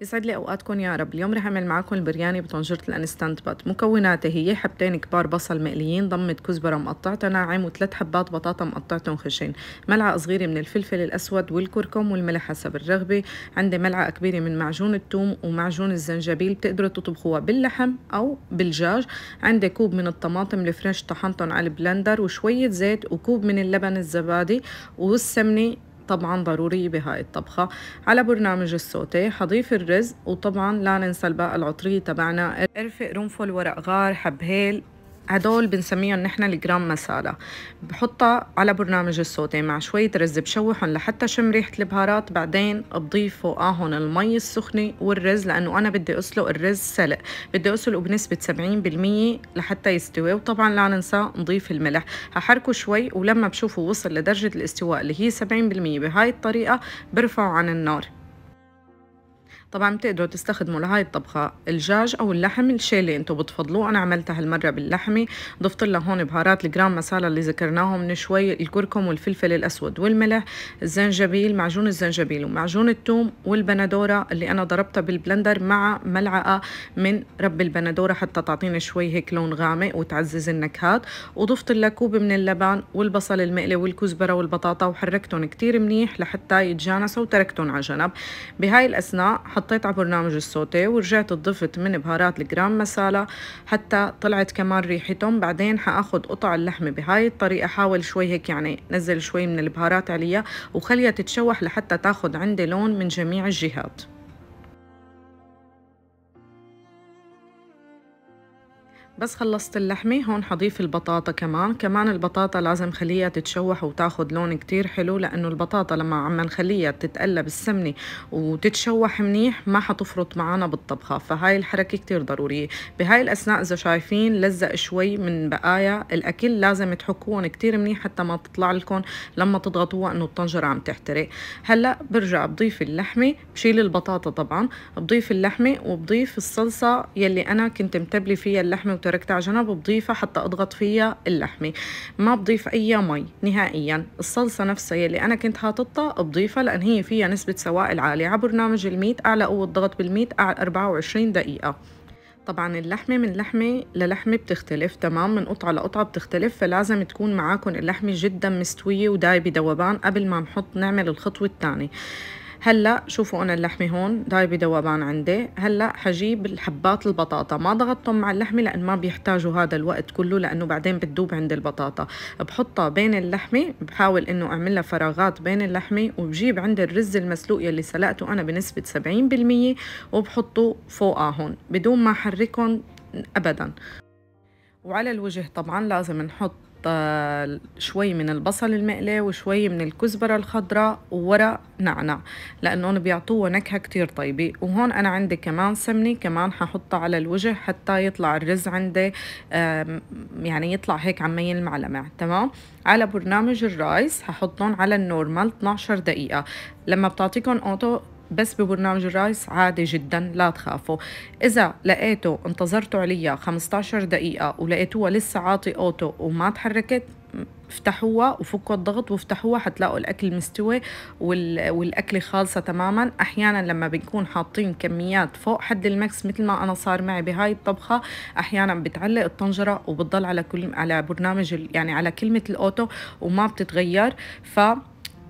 يسعد لي اوقاتكم يا رب اليوم رح اعمل معكم البرياني بطنجره الانستانت بات مكوناته هي حبتين كبار بصل مقليين ضمه كزبره مقطعتها ناعم وثلاث حبات بطاطا مقطعتهم خشن ملعقه صغيره من الفلفل الاسود والكركم والملح حسب الرغبه عندي ملعقه كبيره من معجون الثوم ومعجون الزنجبيل بتقدروا تطبخوها باللحم او بالدجاج عندي كوب من الطماطم الفريش طحنتهم على البلندر وشويه زيت وكوب من اللبن الزبادي والسمنه طبعا ضروري بهاي الطبخة على برنامج السوتي حضيف الرز وطبعا لا ننسى الباقة العطرية تبعنا رفق رنفل ورق غار هيل هدول بنسميهم نحن الجرام مسالة بحطها على برنامج الصوتي مع شوية رز بشوحهم لحتى شم ريحة البهارات بعدين بضيف فوقاهم المي السخنة والرز لأنه أنا بدي أسلق الرز سلق بدي أسلقه بنسبة 70% لحتى يستوي وطبعا لا ننسى نضيف الملح هحركه شوي ولما بشوفه وصل لدرجة الاستواء اللي هي 70% بهاي الطريقة برفعه عن النار طبعا بتقدروا تستخدموا لهاي الطبخة الدجاج أو اللحم الشي اللي انتم بتفضلوه أنا عملتها هالمرة باللحمة ضفت لها هون بهارات الجرام مسالة اللي ذكرناهم من شوي الكركم والفلفل الأسود والملح الزنجبيل معجون الزنجبيل ومعجون الثوم والبندورة اللي أنا ضربتها بالبلندر مع ملعقة من رب البندورة حتى تعطينا شوي هيك لون غامق وتعزز النكهات وضفت لها كوب من اللبن والبصل المقلي والكزبرة والبطاطا وحركتهم كتير منيح لحتى يتجانسوا وتركتهم على جنب بهاي الأثناء حطيت على برنامج الصوتي ورجعت ضفت من بهارات الجرام مسالة حتى طلعت كمان ريحتهم بعدين حاخد قطع اللحمة بهاي الطريقة حاول شوي هيك يعني نزل شوي من البهارات عليها وخليها تتشوح لحتى تاخد عندي لون من جميع الجهات بس خلصت اللحمة هون حضيف البطاطا كمان كمان البطاطا لازم خليها تتشوح وتاخد لون كتير حلو لأنه البطاطا لما عم نخليها تتقلب السمنة وتتشوح منيح ما حتفرط معنا بالطبخة فهاي الحركة كتير ضرورية بهاي الأثناء إذا شايفين لزق شوي من بقايا الأكل لازم تحكون كتير منيح حتى ما تطلع لكم لما تضغطوها إنه الطنجرة عم تحترق هلأ برجع بضيف اللحمة بشيل البطاطا طبعا بضيف اللحمة وبضيف الصلصة يلي أنا كنت متبلي فيها اللحمة وتركتها على جنب بضيفها حتى اضغط فيها اللحمة ما بضيف اي مي نهائيا الصلصة نفسها يلي انا كنت حاططها بضيفها لان هي فيها نسبة سوائل عالية عبر برنامج الميت اعلى قوة ضغط بالميت اعلى 24 دقيقة طبعا اللحمة من لحمة للحمة بتختلف تمام من قطعة لقطعة بتختلف فلازم تكون معاكم اللحمة جدا مستوية ودايبة دوبان قبل ما نحط نعمل الخطوة الثانية هلا شوفوا انا اللحمه هون دايبه ذوبان عندي هلا حجيب الحبات البطاطا ما ضغطتهم مع اللحمه لان ما بيحتاجوا هذا الوقت كله لانه بعدين بتدوب عند البطاطا بحطها بين اللحمه بحاول انه اعمل لها فراغات بين اللحمه وبجيب عند الرز المسلوق يلي سلقته انا بنسبه 70% وبحطه فوقها هون بدون ما احركهم ابدا وعلى الوجه طبعا لازم نحط آه، شوي من البصل المقلي وشوي من الكزبرة الخضراء وورق نعناع لأنهم بيعطوه نكهة كتير طيبة وهون أنا عندي كمان سمنة كمان ححطها على الوجه حتى يطلع الرز عندي يعني يطلع هيك عمي المعلمة تمام على برنامج الرايس ححطهم على النورمال 12 دقيقة لما بتعطيكم أوتو بس ببرنامج الرايس عادي جدا لا تخافوا إذا لقيتوا انتظرتوا عليها 15 دقيقة ولقيتوها لسه عاطي أوتو وما تحركت افتحوها وفكوا الضغط وافتحوها حتلاقوا الاكل مستوي والاكل خالصه تماما احيانا لما بنكون حاطين كميات فوق حد المكس مثل ما انا صار معي بهاي الطبخه احيانا بتعلق الطنجره وبتضل على كل على برنامج يعني على كلمه الاوتو وما بتتغير ف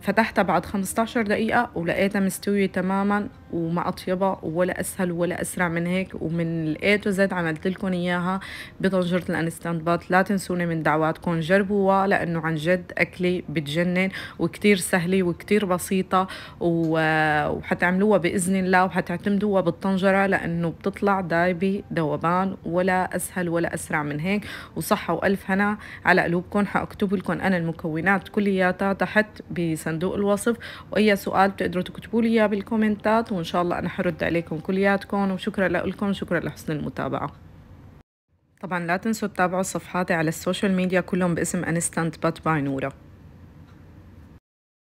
فتحتها بعد 15 دقيقة ولقيتها مستوية تماما وما اطيبها ولا اسهل ولا اسرع من هيك ومن الاي تو زد عملت لكم اياها بطنجره الانستانت بات لا تنسوني من دعواتكم جربوها لانه عن جد اكله بتجنن وكتير سهله وكتير بسيطه وحتعملوها باذن الله وحتعتمدوها بالطنجره لانه بتطلع دايبه دوبان ولا اسهل ولا اسرع من هيك وصحه والف هنا على قلوبكم حاكتب لكم انا المكونات كلياتها تحت بصندوق الوصف واي سؤال بتقدروا تكتبوا لي اياه بالكومنتات وإن شاء الله أنا حرد عليكم كلياتكم وشكرا لكم شكرا لحسن المتابعة طبعا لا تنسوا تتابعوا صفحاتي على السوشيال ميديا كلهم باسم أنستانت بات باي نورة